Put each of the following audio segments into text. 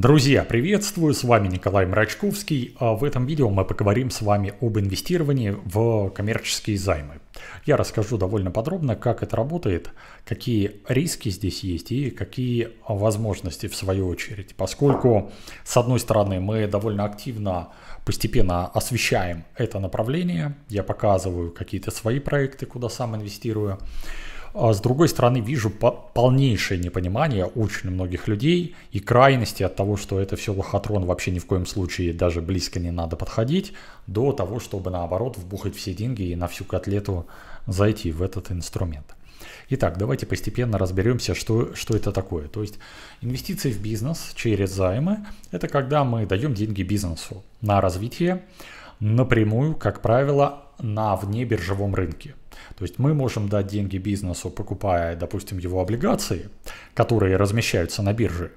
Друзья, приветствую, с вами Николай Мрачковский. А в этом видео мы поговорим с вами об инвестировании в коммерческие займы. Я расскажу довольно подробно, как это работает, какие риски здесь есть и какие возможности в свою очередь. Поскольку, с одной стороны, мы довольно активно, постепенно освещаем это направление, я показываю какие-то свои проекты, куда сам инвестирую. А с другой стороны, вижу полнейшее непонимание очень многих людей и крайности от того, что это все лохотрон, вообще ни в коем случае даже близко не надо подходить, до того, чтобы наоборот вбухать все деньги и на всю котлету зайти в этот инструмент. Итак, давайте постепенно разберемся, что, что это такое. То есть инвестиции в бизнес через займы – это когда мы даем деньги бизнесу на развитие напрямую, как правило, на внебиржевом рынке. То есть мы можем дать деньги бизнесу, покупая, допустим, его облигации, которые размещаются на бирже.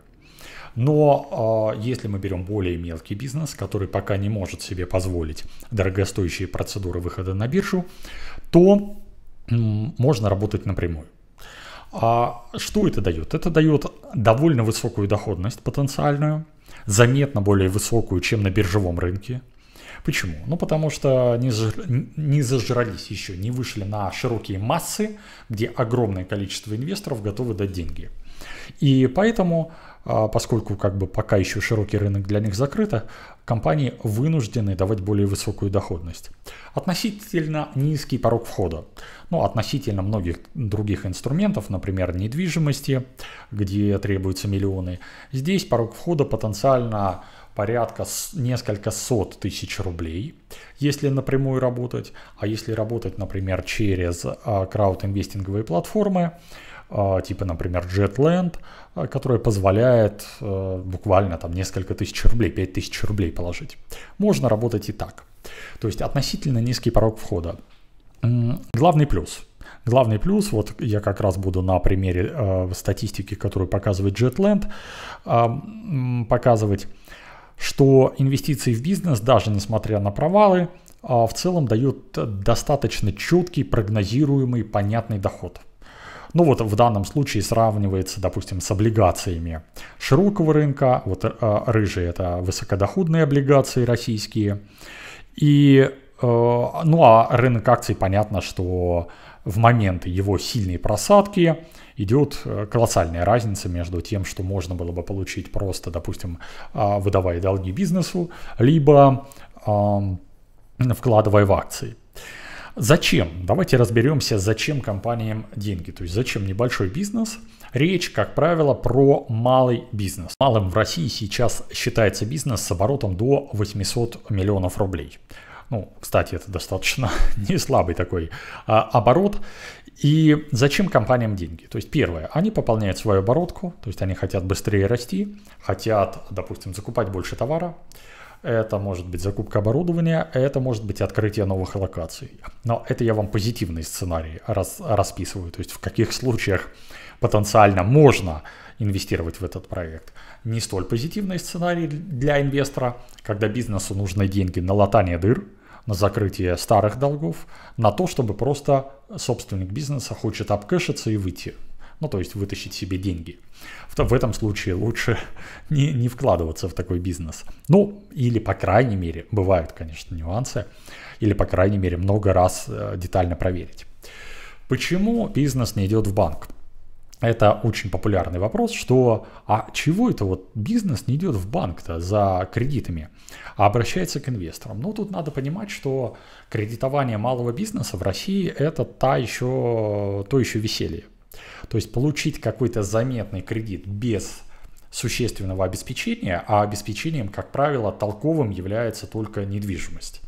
Но э, если мы берем более мелкий бизнес, который пока не может себе позволить дорогостоящие процедуры выхода на биржу, то э, можно работать напрямую. А что это дает? Это дает довольно высокую доходность потенциальную, заметно более высокую, чем на биржевом рынке. Почему? Ну, потому что не, зажр... не зажрались еще, не вышли на широкие массы, где огромное количество инвесторов готовы дать деньги. И поэтому, а, поскольку как бы пока еще широкий рынок для них закрыто, компании вынуждены давать более высокую доходность. Относительно низкий порог входа. Ну, относительно многих других инструментов, например, недвижимости, где требуются миллионы, здесь порог входа потенциально порядка несколько сот тысяч рублей, если напрямую работать. А если работать, например, через а, краудинвестинговые платформы, а, типа, например, Jetland, а, которая позволяет буквально там несколько тысяч рублей, 5000 рублей положить. Можно работать и так. То есть относительно низкий порог входа. Главный плюс. Главный плюс, вот я как раз буду на примере э, статистики, которую показывает Jetland, э, показывать что инвестиции в бизнес, даже несмотря на провалы, а, в целом дают достаточно четкий, прогнозируемый, понятный доход. Ну вот в данном случае сравнивается, допустим, с облигациями широкого рынка. Вот э, рыжие это высокодоходные облигации российские. И, э, ну а рынок акций понятно, что в момент его сильной просадки идет э, колоссальная разница между тем, что можно было бы получить просто, допустим, а, выдавая долги бизнесу, либо вкладывая в акции. Зачем? Давайте разберемся, зачем компаниям деньги. То есть зачем небольшой бизнес? Речь, как правило, про малый бизнес. Малым в России сейчас считается бизнес с оборотом до 800 миллионов рублей. Ну, кстати, это достаточно не слабый такой а, оборот. И зачем компаниям деньги? То есть первое, они пополняют свою оборотку, то есть они хотят быстрее расти, хотят, допустим, закупать больше товара, это может быть закупка оборудования, это может быть открытие новых локаций. Но это я вам позитивный сценарий рас, расписываю, то есть в каких случаях потенциально можно инвестировать в этот проект. Не столь позитивный сценарий для инвестора, когда бизнесу нужны деньги на латание дыр, на закрытие старых долгов, на то, чтобы просто собственник бизнеса хочет обкэшиться и выйти. Ну, то есть вытащить себе деньги. В, в этом случае лучше не, не вкладываться в такой бизнес. Ну, или, по крайней мере, бывают, конечно, нюансы, или, по крайней мере, много раз э, детально проверить. Почему бизнес не идет в банк? это очень популярный вопрос, что а чего это вот бизнес не идет в банк-то за кредитами, а обращается к инвесторам? Но ну, тут надо понимать, что кредитование малого бизнеса в России это та еще, то еще веселье. То есть получить какой-то заметный кредит без существенного обеспечения, а обеспечением, как правило, толковым является только недвижимость.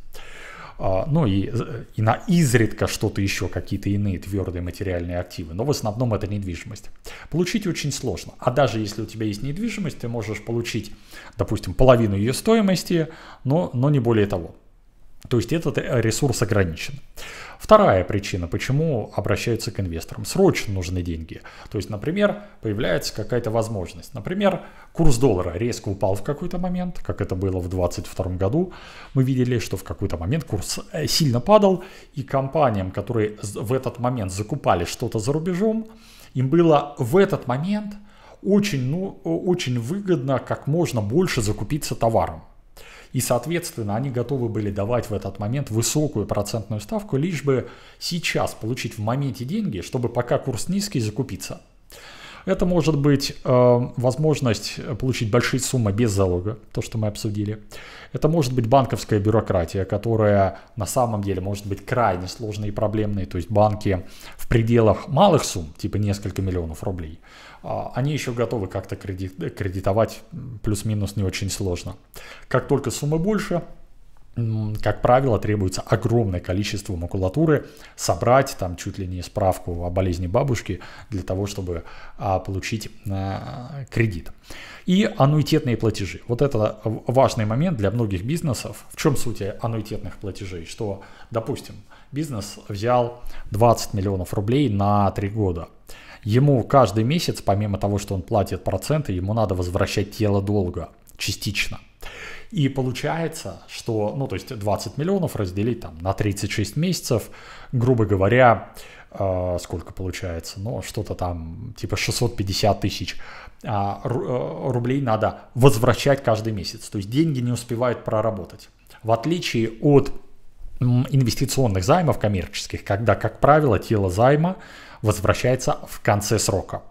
А, ну и, э, и на изредка что-то еще, какие-то иные твердые материальные активы, но в основном это недвижимость. Получить очень сложно, а даже если у тебя есть недвижимость, ты можешь получить, допустим, половину ее стоимости, но, но не более того. То есть этот ресурс ограничен. Вторая причина, почему обращаются к инвесторам. Срочно нужны деньги. То есть, например, появляется какая-то возможность. Например, курс доллара резко упал в какой-то момент, как это было в 2022 году. Мы видели, что в какой-то момент курс э, сильно падал, и компаниям, которые в этот момент закупали что-то за рубежом, им было в этот момент очень, ну, очень выгодно как можно больше закупиться товаром. И, соответственно, они готовы были давать в этот момент высокую процентную ставку, лишь бы сейчас получить в моменте деньги, чтобы пока курс низкий закупиться. Это может быть э, возможность получить большие суммы без залога, то, что мы обсудили. Это может быть банковская бюрократия, которая на самом деле может быть крайне сложной и проблемной. То есть банки в пределах малых сумм, типа несколько миллионов рублей, а, они еще готовы как-то кредит, кредитовать плюс-минус не очень сложно. Как только суммы больше, как правило, требуется огромное количество макулатуры, собрать там чуть ли не справку о болезни бабушки для того, чтобы а, получить а, кредит. И аннуитетные платежи. Вот это важный момент для многих бизнесов. В чем суть аннуитетных платежей? Что, допустим, бизнес взял 20 миллионов рублей на 3 года. Ему каждый месяц, помимо того, что он платит проценты, ему надо возвращать тело долга частично. И получается, что, ну, то есть 20 миллионов разделить там на 36 месяцев, грубо говоря, э, сколько получается, ну, что-то там типа 650 тысяч а, э, рублей надо возвращать каждый месяц. То есть деньги не успевают проработать. В отличие от инвестиционных займов коммерческих, когда, как правило, тело займа возвращается в конце срока.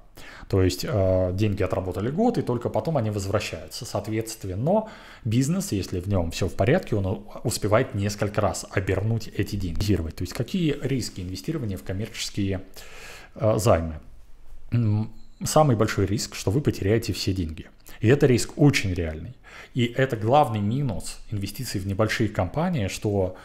То есть э, деньги отработали год, и только потом они возвращаются. Соответственно, бизнес, если в нем все в порядке, он успевает несколько раз обернуть эти деньги. То есть какие риски инвестирования в коммерческие э, займы? Самый большой риск, что вы потеряете все деньги. И это риск очень реальный. И это главный минус инвестиций в небольшие компании, что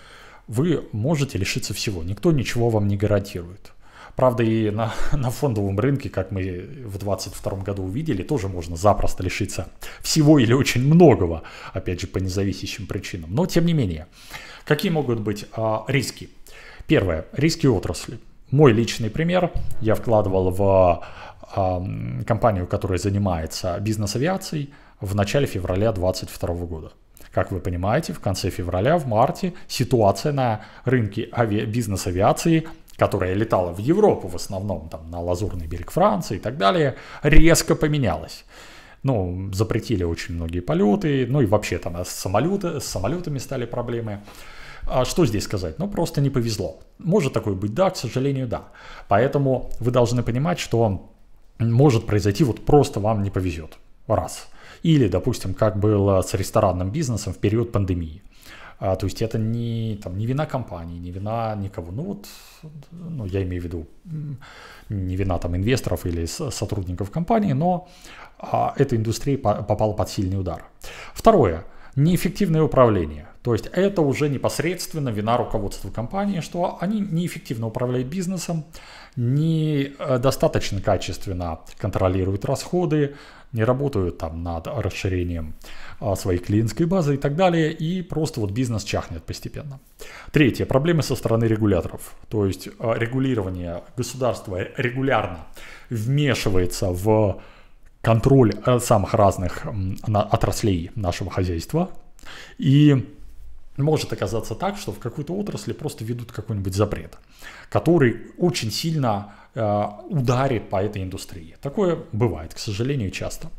вы можете лишиться всего. Никто ничего вам не гарантирует. Правда, и на, на фондовом рынке, как мы в 2022 году увидели, тоже можно запросто лишиться всего или очень многого, опять же, по независящим причинам. Но, тем не менее, какие могут быть а, риски? Первое, риски отрасли. Мой личный пример, я вкладывал в а, компанию, которая занимается бизнес-авиацией в начале февраля 2022 года. Как вы понимаете, в конце февраля, в марте ситуация на рынке ави... бизнес-авиации которая летала в Европу в основном, там, на Лазурный берег Франции и так далее, резко поменялась. Ну, запретили очень многие полеты, ну и вообще там с, самолеты с самолетами стали проблемы. А что здесь сказать? Ну, просто не повезло. Может такое быть, да, к сожалению, да. Поэтому вы должны понимать, что может произойти вот просто вам не повезет. Раз. Или, допустим, как было с ресторанным бизнесом в период пандемии. А, то есть это не, там, не вина компании, не вина никого. Ну вот, ну, я имею в виду не вина там инвесторов или сотрудников компании, но а, эта индустрия попала под сильный удар. Второе. Неэффективное управление. То есть это уже непосредственно вина руководства компании, что они неэффективно управляют бизнесом, недостаточно э, качественно контролируют расходы, не работают там над расширением а, своей клиентской базы и так далее, и просто вот бизнес чахнет постепенно. Третье, проблемы со стороны регуляторов, то есть а, регулирование государства регулярно вмешивается в контроль э, самых разных отраслей нашего хозяйства и может оказаться так, что в какой-то отрасли просто ведут какой-нибудь запрет, который очень сильно э, ударит по этой индустрии. Такое бывает, к сожалению, часто.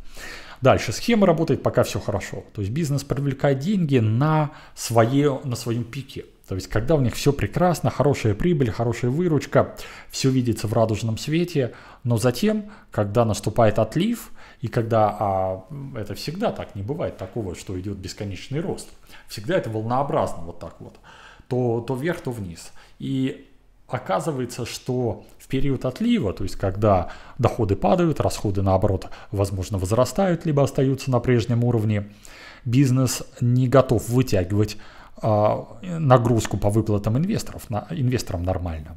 Дальше схема работает, пока все хорошо. То есть бизнес привлекает деньги на, свое, на своем пике. То есть, когда у них все прекрасно, хорошая прибыль, хорошая выручка, все видится в радужном свете, но затем, когда наступает отлив, и когда а, это всегда так, не бывает такого, что идет бесконечный рост, всегда это волнообразно вот так вот, то, то вверх, то вниз. И оказывается, что в период отлива, то есть когда доходы падают, расходы наоборот, возможно, возрастают, либо остаются на прежнем уровне, бизнес не готов вытягивать э, нагрузку по выплатам инвесторов, на, инвесторам нормально.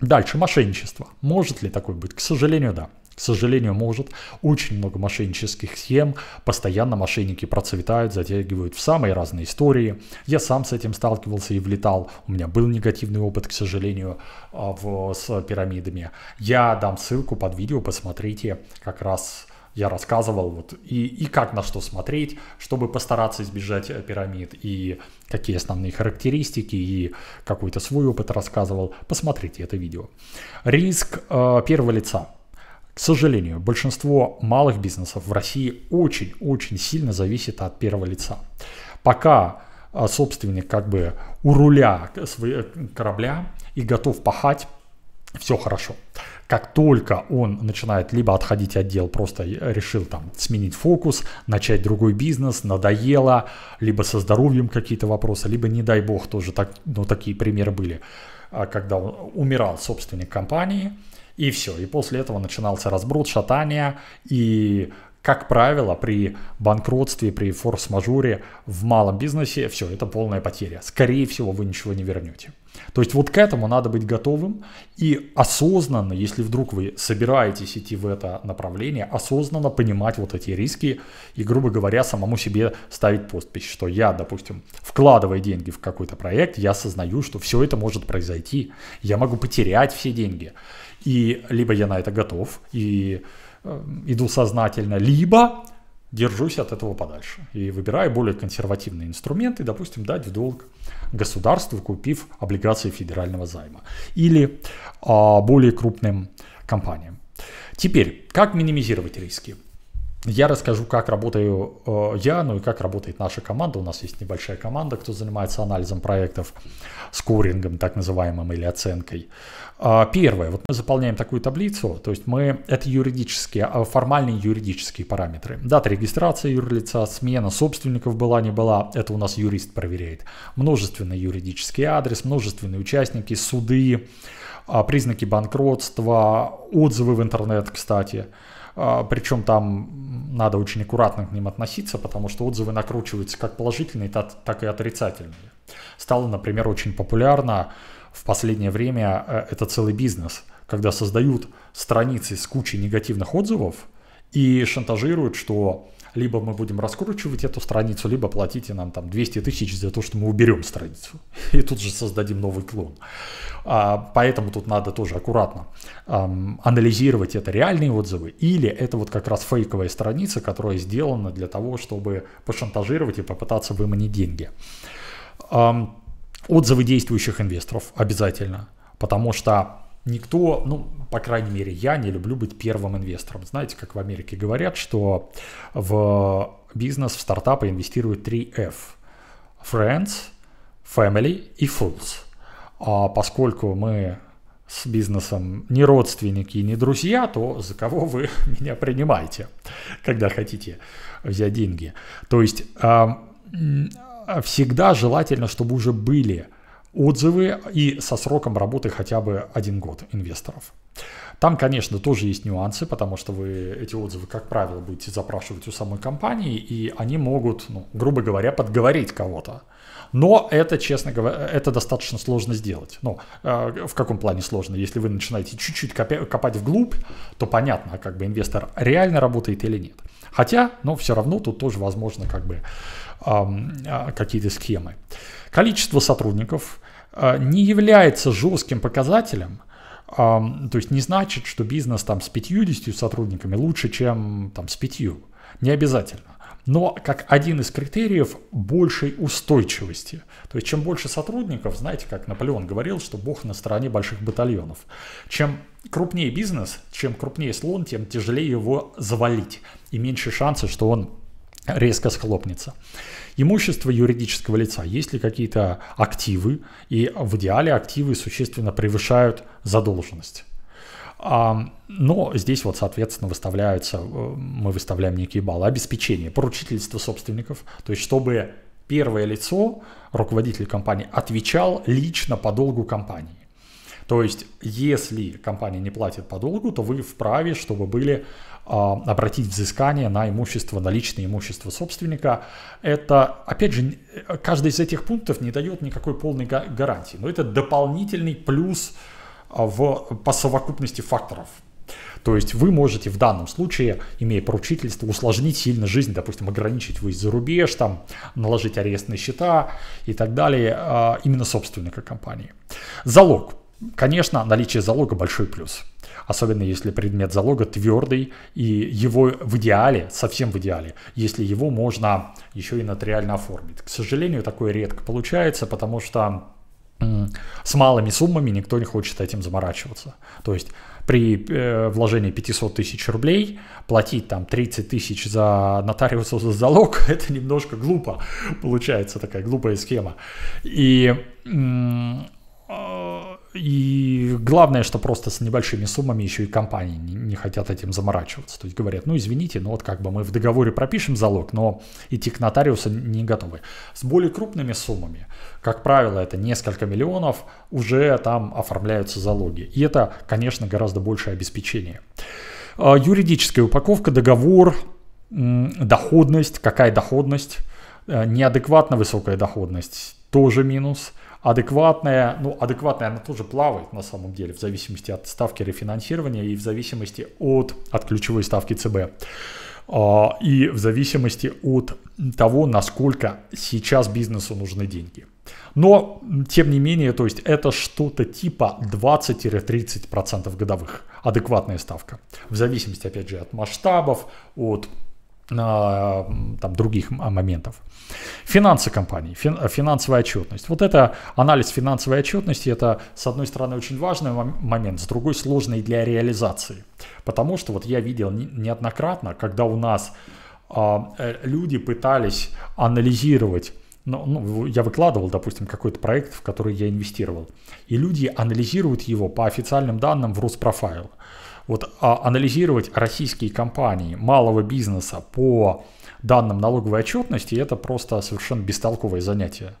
Дальше мошенничество. Может ли такое быть? К сожалению, да к сожалению, может. Очень много мошеннических схем, постоянно мошенники процветают, затягивают в самые разные истории. Я сам с этим сталкивался и влетал, у меня был негативный опыт, к сожалению, а, в, с пирамидами. Я дам ссылку под видео, посмотрите, как раз я рассказывал, вот, и, и как на что смотреть, чтобы постараться избежать э, пирамид, и какие основные характеристики, и какой-то свой опыт рассказывал. Посмотрите это видео. Риск э, первого лица. К сожалению, большинство малых бизнесов в России очень-очень сильно зависит от первого лица. Пока а, собственник как бы у руля своего корабля и готов пахать, все хорошо. Как только он начинает либо отходить от дел, просто э, решил там сменить фокус, начать другой бизнес, надоело, либо со здоровьем какие-то вопросы, либо не дай бог тоже так, ну такие примеры были, а, когда умирал собственник компании, и все. И после этого начинался разброд, шатание. И, как правило, при банкротстве, при форс-мажоре в малом бизнесе, все, это полная потеря. Скорее всего, вы ничего не вернете. То есть вот к этому надо быть готовым и осознанно, если вдруг вы собираетесь идти в это направление, осознанно понимать вот эти риски и, грубо говоря, самому себе ставить подпись, что я, допустим, вкладывая деньги в какой-то проект, я осознаю, что все это может произойти, я могу потерять все деньги. И либо я на это готов и э, иду сознательно, либо держусь от этого подальше и выбираю более консервативные инструменты, допустим, дать в долг государству, купив облигации федерального займа или а, более крупным компаниям. Теперь, как минимизировать риски? Я расскажу, как работаю э, я, ну и как работает наша команда. У нас есть небольшая команда, кто занимается анализом проектов, скорингом так называемым или оценкой. А, первое, вот мы заполняем такую таблицу, то есть мы, это юридические, а, формальные юридические параметры. Дата регистрации юрлица, смена собственников была, не была, это у нас юрист проверяет. Множественный юридический адрес, множественные участники, суды, а, признаки банкротства, отзывы в интернет, кстати. Причем там надо очень аккуратно к ним относиться, потому что отзывы накручиваются как положительные, так и отрицательные. Стало, например, очень популярно в последнее время э, это целый бизнес, когда создают страницы с кучей негативных отзывов и шантажируют, что либо мы будем раскручивать эту страницу, либо платите нам там 200 тысяч за то, что мы уберем страницу и тут же создадим новый клон. А, поэтому тут надо тоже аккуратно эм, анализировать это реальные отзывы или это вот как раз фейковая страница, которая сделана для того, чтобы пошантажировать и попытаться выманить деньги. Эм, Отзывы действующих инвесторов обязательно, потому что никто, ну, по крайней мере, я не люблю быть первым инвестором. Знаете, как в Америке говорят, что в бизнес, в стартапы инвестируют 3F. Friends, Family и Fools. А поскольку мы с бизнесом не родственники и не друзья, то за кого вы меня принимаете, когда хотите взять деньги? То есть а всегда желательно, чтобы уже были отзывы и со сроком работы хотя бы один год инвесторов. Там, конечно, тоже есть нюансы, потому что вы эти отзывы, как правило, будете запрашивать у самой компании, и они могут, ну, грубо говоря, подговорить кого-то. Но это, честно говоря, это достаточно сложно сделать. Ну, э, в каком плане сложно? Если вы начинаете чуть-чуть копать вглубь, то понятно, а как бы инвестор реально работает или нет. Хотя, но все равно тут тоже возможно как бы а, какие-то схемы. Количество сотрудников а, не является жестким показателем, то есть не значит, что бизнес там с 50 сотрудниками лучше, чем там с 5. Не обязательно но как один из критериев большей устойчивости. То есть чем больше сотрудников, знаете, как Наполеон говорил, что Бог на стороне больших батальонов. Чем крупнее бизнес, чем крупнее слон, тем тяжелее его завалить и меньше шансов, что он резко схлопнется. Имущество юридического лица. Есть ли какие-то активы? И в идеале активы существенно превышают задолженность. А, но здесь вот, соответственно, выставляются, э, мы выставляем некие баллы. Обеспечение, поручительство собственников. То есть, чтобы первое лицо, руководитель компании, отвечал лично по долгу компании. То есть, если компания не платит по долгу, то вы вправе, чтобы были а, обратить взыскание на имущество, наличное имущество собственника. Это, опять же, каждый из этих пунктов не дает никакой полной гарантии, но это дополнительный плюс а, в, по совокупности факторов. То есть вы можете в данном случае, имея поручительство, усложнить сильно жизнь, допустим, ограничить выезд за рубеж, там, наложить арестные счета и так далее, а, именно собственника компании. Залог. Конечно, наличие залога большой плюс. Особенно если предмет залога твердый и его в идеале, совсем в идеале, если его можно еще и нотариально оформить. К сожалению, такое редко получается, потому что с малыми суммами никто не хочет этим заморачиваться. То есть при э, вложении 500 тысяч рублей платить там 30 тысяч за нотариуса за залог, это немножко глупо получается, такая глупая схема. И э, и главное, что просто с небольшими суммами еще и компании не, не хотят этим заморачиваться. То есть говорят, ну извините, но вот как бы мы в договоре пропишем залог, но идти к нотариусу не готовы. С более крупными суммами, как правило, это несколько миллионов, уже там оформляются залоги. И это, конечно, гораздо большее обеспечение. А, юридическая упаковка, договор, доходность, какая доходность, э, неадекватно высокая доходность, тоже минус – адекватная, ну адекватная она тоже плавает на самом деле в зависимости от ставки рефинансирования и в зависимости от, от ключевой ставки ЦБ. А, и в зависимости от того, насколько сейчас бизнесу нужны деньги. Но, тем не менее, то есть это что-то типа 20-30% годовых. Адекватная ставка. В зависимости, опять же, от масштабов, от там, других моментов. Финансы компании, финансовая отчетность. Вот это анализ финансовой отчетности, это, с одной стороны, очень важный момент, с другой, сложный для реализации. Потому что вот я видел неоднократно, когда у нас а, э, люди пытались анализировать ну, ну, я выкладывал, допустим, какой-то проект, в который я инвестировал, и люди анализируют его по официальным данным в Руспрофайл вот а анализировать российские компании малого бизнеса по данным налоговой отчетности, это просто совершенно бестолковое занятие.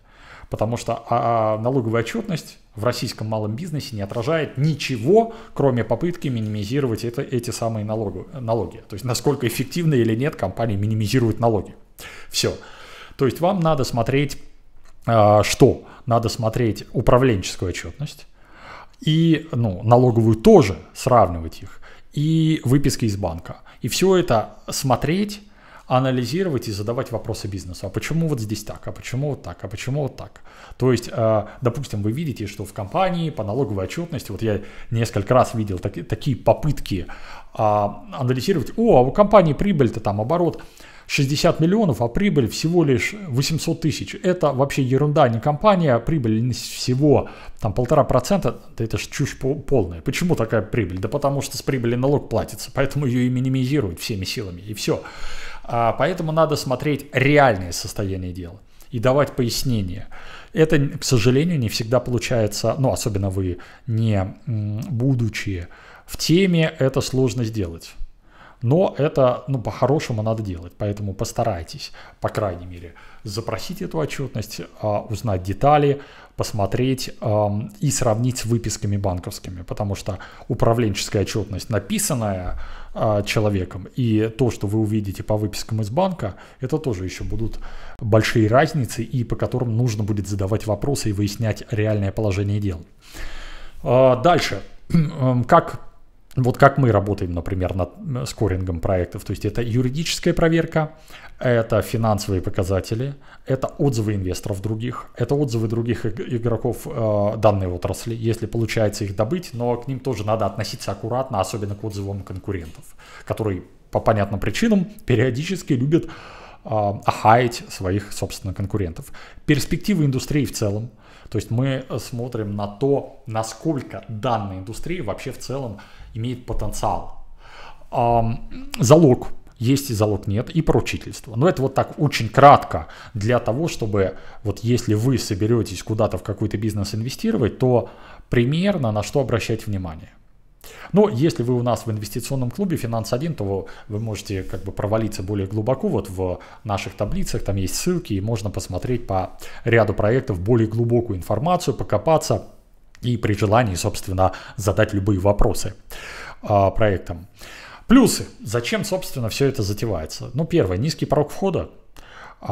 Потому что а, а, налоговая отчетность в российском малом бизнесе не отражает ничего, кроме попытки минимизировать это, эти самые налоги, налоги. То есть насколько эффективно или нет компания минимизирует налоги. Все. То есть вам надо смотреть, а, что? Надо смотреть управленческую отчетность и ну, налоговую тоже сравнивать их, и выписки из банка. И все это смотреть, анализировать и задавать вопросы бизнесу. А почему вот здесь так? А почему вот так? А почему вот так? То есть, э, допустим, вы видите, что в компании по налоговой отчетности, вот я несколько раз видел так, такие попытки а, анализировать, о, а у компании прибыль-то там оборот – 60 миллионов, а прибыль всего лишь 800 тысяч. Это вообще ерунда, не компания, а прибыль всего там полтора процента, да это же чушь полная. Почему такая прибыль? Да потому что с прибыли налог платится, поэтому ее и минимизируют всеми силами, и все. А поэтому надо смотреть реальное состояние дела и давать пояснения. Это, к сожалению, не всегда получается, ну, особенно вы не будучи в теме, это сложно сделать. Но это, ну, по-хорошему надо делать, поэтому постарайтесь, по крайней мере, запросить эту отчетность, а, узнать детали, посмотреть и сравнить с выписками банковскими, потому что управленческая отчетность, написанная а, человеком, и то, что вы увидите по выпискам из банка, это тоже еще будут большие разницы, и по которым нужно будет задавать вопросы и выяснять реальное положение дел. А, дальше. Как вот как мы работаем, например, над э, скорингом проектов. То есть это юридическая проверка, это финансовые показатели, это отзывы инвесторов других, это отзывы других игроков э, данной отрасли, если получается их добыть, но к ним тоже надо относиться аккуратно, особенно к отзывам конкурентов, которые по понятным причинам периодически любят э, ахаять своих, собственных конкурентов. Перспективы индустрии в целом – то есть мы смотрим на то, насколько данная индустрия вообще в целом имеет потенциал. Залог есть и залог нет, и поручительство. Но это вот так очень кратко для того, чтобы вот если вы соберетесь куда-то в какой-то бизнес инвестировать, то примерно на что обращать внимание. Но если вы у нас в инвестиционном клубе «Финанс 1», то вы можете как бы провалиться более глубоко вот в наших таблицах, там есть ссылки, и можно посмотреть по ряду проектов более глубокую информацию, покопаться и при желании, собственно, задать любые вопросы а, проектам. Плюсы. Зачем, собственно, все это затевается? Ну, первое, низкий порог входа. 100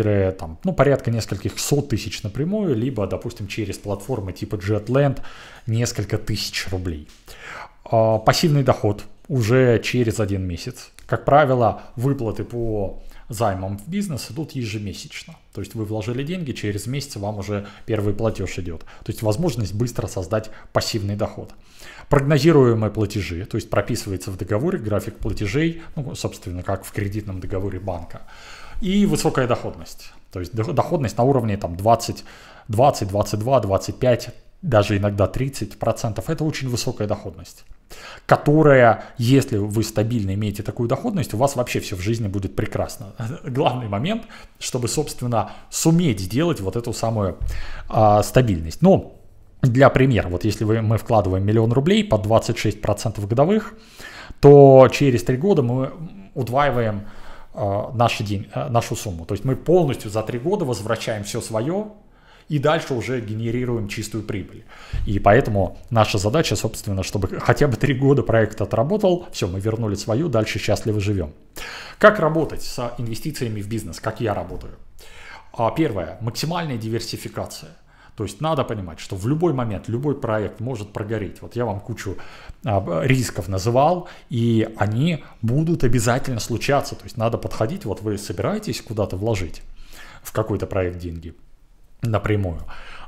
а, там, ну, порядка нескольких сот тысяч напрямую, либо, допустим, через платформы типа Jetland несколько тысяч рублей. А, пассивный доход уже через один месяц. Как правило, выплаты по займам в бизнес идут ежемесячно. То есть вы вложили деньги, через месяц вам уже первый платеж идет. То есть возможность быстро создать пассивный доход. Прогнозируемые платежи, то есть прописывается в договоре график платежей, ну, собственно, как в кредитном договоре банка и высокая доходность. То есть доходность на уровне там 20, 20, 22, 25, даже иногда 30 процентов. Это очень высокая доходность, которая, если вы стабильно имеете такую доходность, у вас вообще все в жизни будет прекрасно. Главный момент, чтобы, собственно, суметь сделать вот эту самую э, стабильность. Но для примера, вот если вы, мы вкладываем миллион рублей под 26% годовых, то через 3 года мы удваиваем Э, наши день, э, нашу сумму. То есть мы полностью за три года возвращаем все свое и дальше уже генерируем чистую прибыль. И поэтому наша задача, собственно, чтобы хотя бы три года проект отработал, все, мы вернули свою, дальше счастливо живем. Как работать с инвестициями в бизнес? Как я работаю? А, первое. Максимальная диверсификация. То есть надо понимать, что в любой момент любой проект может прогореть. Вот я вам кучу а, рисков называл, и они будут обязательно случаться. То есть надо подходить, вот вы собираетесь куда-то вложить в какой-то проект деньги напрямую.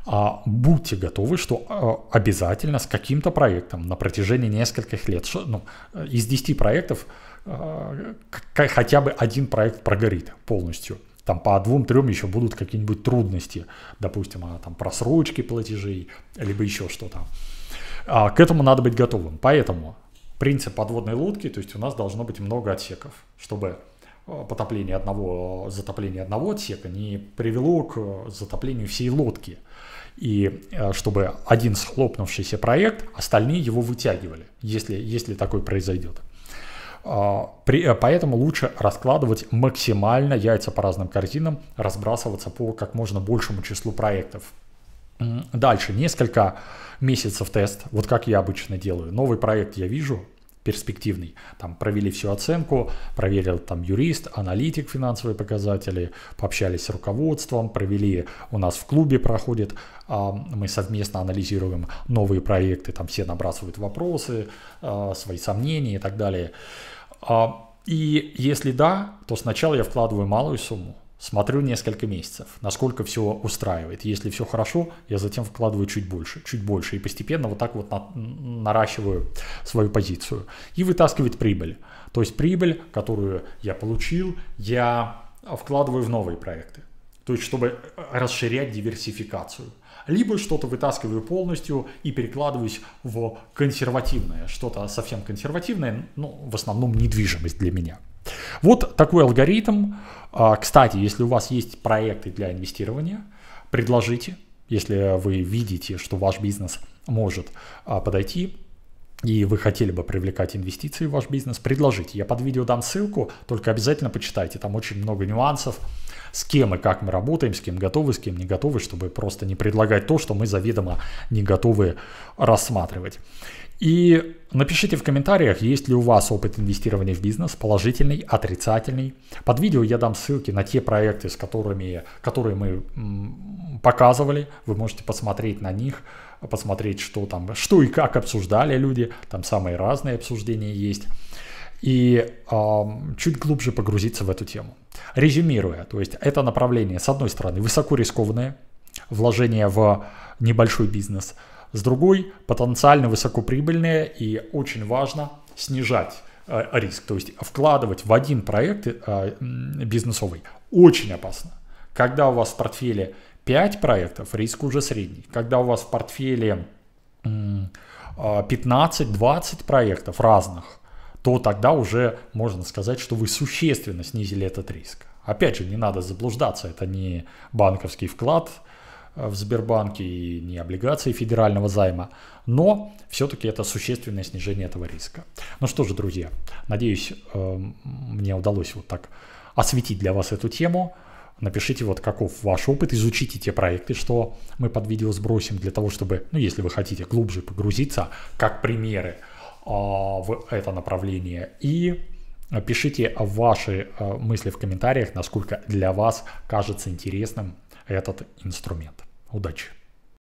А будьте готовы, что а, обязательно с каким-то проектом на протяжении нескольких лет, ну, из 10 проектов а, хотя бы один проект прогорит полностью там по двум-трем еще будут какие-нибудь трудности, допустим, а там просрочки платежей, либо еще что-то. А, к этому надо быть готовым. Поэтому принцип подводной лодки, то есть у нас должно быть много отсеков, чтобы а, потопление одного, затопление одного отсека не привело к затоплению всей лодки. И а, чтобы один схлопнувшийся проект, остальные его вытягивали, если, если такой произойдет. А, при, э, поэтому лучше раскладывать максимально яйца по разным корзинам, разбрасываться по как можно большему числу проектов. Дальше, несколько месяцев тест, вот как я обычно делаю. Новый проект я вижу, перспективный. Там провели всю оценку, проверил там юрист, аналитик финансовые показатели, пообщались с руководством, провели, у нас в клубе проходит, а, мы совместно анализируем новые проекты, там все набрасывают вопросы, а, свои сомнения и так далее. А, и если да, то сначала я вкладываю малую сумму, смотрю несколько месяцев, насколько все устраивает. Если все хорошо, я затем вкладываю чуть больше, чуть больше, и постепенно вот так вот на, наращиваю свою позицию. И вытаскивать прибыль. То есть прибыль, которую я получил, я вкладываю в новые проекты. То есть чтобы расширять диверсификацию – либо что-то вытаскиваю полностью и перекладываюсь в консервативное, что-то совсем консервативное, ну, в основном недвижимость для меня. Вот такой алгоритм. А, кстати, если у вас есть проекты для инвестирования, предложите, если вы видите, что ваш бизнес может а, подойти и вы хотели бы привлекать инвестиции в ваш бизнес, предложите. Я под видео дам ссылку, только обязательно почитайте. Там очень много нюансов, с кем и как мы работаем, с кем готовы, с кем не готовы, чтобы просто не предлагать то, что мы заведомо не готовы рассматривать. И напишите в комментариях, есть ли у вас опыт инвестирования в бизнес, положительный, отрицательный. Под видео я дам ссылки на те проекты, с которыми, которые мы показывали. Вы можете посмотреть на них, посмотреть, что там, что и как обсуждали люди, там самые разные обсуждения есть, и э, чуть глубже погрузиться в эту тему. Резюмируя, то есть это направление, с одной стороны, высоко рискованное, вложение в небольшой бизнес, с другой потенциально высокоприбыльное и очень важно снижать э, риск, то есть вкладывать в один проект э, бизнесовый очень опасно. Когда у вас в портфеле 5 проектов, риск уже средний. Когда у вас в портфеле 15-20 а, проектов разных, то тогда уже можно сказать, что вы существенно снизили этот риск. Опять же, не надо заблуждаться, это не банковский вклад э, в Сбербанке и не облигации федерального займа, но все-таки это существенное снижение этого риска. Ну что же, друзья, надеюсь, э, мне удалось вот так осветить для вас эту тему. Напишите, вот каков ваш опыт, изучите те проекты, что мы под видео сбросим, для того, чтобы, ну, если вы хотите глубже погрузиться, как примеры э, в это направление. И пишите ваши э, мысли в комментариях, насколько для вас кажется интересным этот инструмент. Удачи!